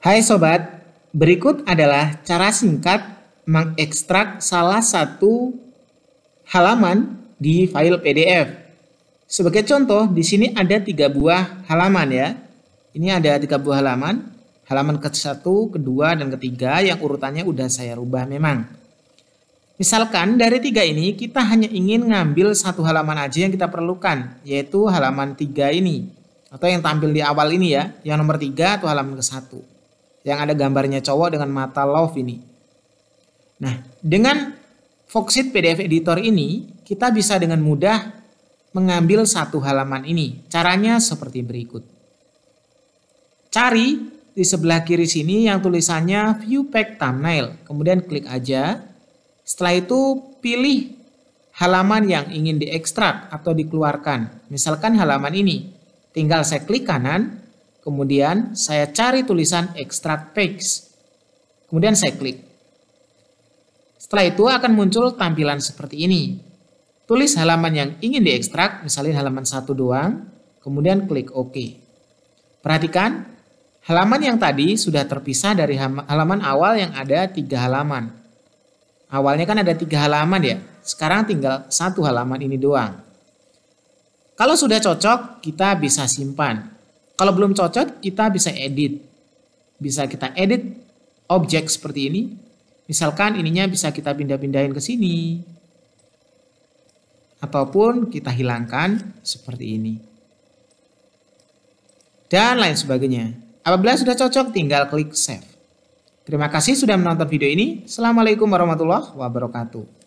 Hai sobat, berikut adalah cara singkat mengekstrak salah satu halaman di file PDF. Sebagai contoh, di sini ada tiga buah halaman ya. Ini ada tiga buah halaman, halaman ke-1, kedua, dan ketiga yang urutannya udah saya rubah memang. Misalkan dari tiga ini kita hanya ingin ngambil satu halaman aja yang kita perlukan, yaitu halaman tiga ini. Atau yang tampil di awal ini ya, yang nomor tiga atau halaman ke-1 yang ada gambarnya cowok dengan mata love ini. Nah, dengan Foxit PDF Editor ini, kita bisa dengan mudah mengambil satu halaman ini. Caranya seperti berikut. Cari di sebelah kiri sini yang tulisannya View Pack Thumbnail. Kemudian klik aja. Setelah itu pilih halaman yang ingin diekstrak atau dikeluarkan. Misalkan halaman ini. Tinggal saya klik kanan, Kemudian saya cari tulisan extract page. Kemudian saya klik. Setelah itu akan muncul tampilan seperti ini. Tulis halaman yang ingin diekstrak, misalnya halaman satu doang, kemudian klik OK. Perhatikan, halaman yang tadi sudah terpisah dari halaman awal yang ada tiga halaman. Awalnya kan ada tiga halaman ya, sekarang tinggal satu halaman ini doang. Kalau sudah cocok, kita bisa simpan. Kalau belum cocok, kita bisa edit. Bisa kita edit objek seperti ini. Misalkan ininya bisa kita pindah-pindahin ke sini. Ataupun kita hilangkan seperti ini. Dan lain sebagainya. Apabila sudah cocok, tinggal klik save. Terima kasih sudah menonton video ini. Assalamualaikum warahmatullahi wabarakatuh.